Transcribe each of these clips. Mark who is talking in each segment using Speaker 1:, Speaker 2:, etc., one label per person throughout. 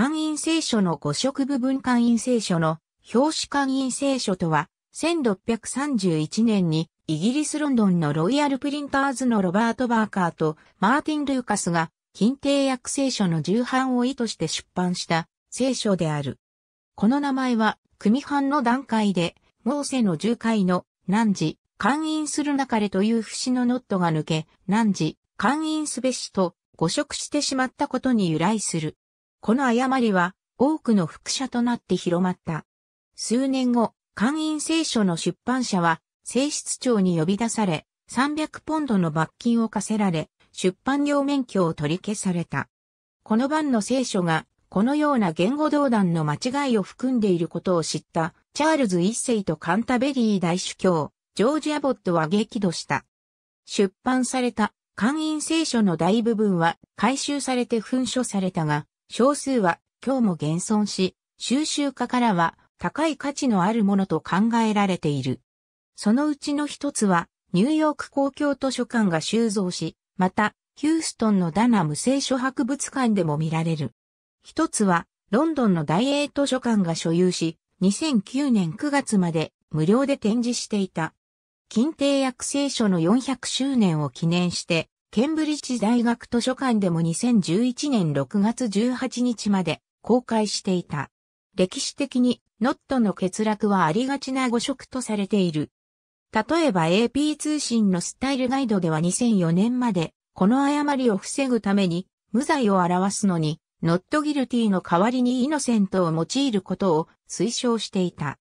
Speaker 1: 官印聖書の五色部分官印聖書の表紙官印聖書とは、1631年にイギリスロンドンのロイヤルプリンターズのロバート・バーカーとマーティン・ルーカスが近帝訳聖書の重版を意図して出版した聖書である。この名前は組版の段階で、モーセの重回の何時、勘印するなかれという節のノットが抜け、何時、勘印すべしと誤植してしまったことに由来する。この誤りは多くの副社となって広まった。数年後、官員聖書の出版社は、聖室長に呼び出され、300ポンドの罰金を課せられ、出版業免許を取り消された。この版の聖書が、このような言語道断の間違いを含んでいることを知った、チャールズ一世とカンタベリー大主教、ジョージ・アボットは激怒した。出版された、官員聖書の大部分は回収されて噴書されたが、少数は今日も現存し、収集家からは高い価値のあるものと考えられている。そのうちの一つは、ニューヨーク公共図書館が収蔵し、また、ヒューストンのダナ無聖書博物館でも見られる。一つは、ロンドンの大英図書館が所有し、2009年9月まで無料で展示していた。近帝約聖書の400周年を記念して、ケンブリッジ大学図書館でも2011年6月18日まで公開していた。歴史的にノットの欠落はありがちな誤植とされている。例えば AP 通信のスタイルガイドでは2004年までこの誤りを防ぐために無罪を表すのにノットギルティの代わりにイノセントを用いることを推奨していた。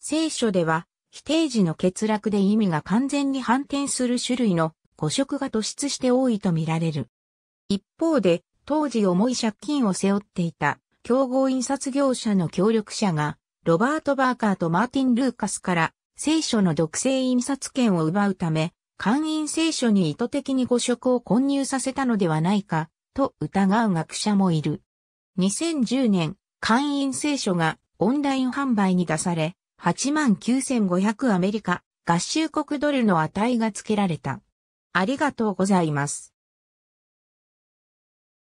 Speaker 1: 聖書では否定時の欠落で意味が完全に反転する種類の誤植が突出して多いとみられる。一方で、当時重い借金を背負っていた競合印刷業者の協力者が、ロバート・バーカーとマーティン・ルーカスから聖書の独占印刷権を奪うため、官印聖書に意図的に誤植を混入させたのではないか、と疑う学者もいる。2010年、官印聖書がオンライン販売に出され、89,500アメリカ合衆国ドルの値が付けられた。ありがとうございます。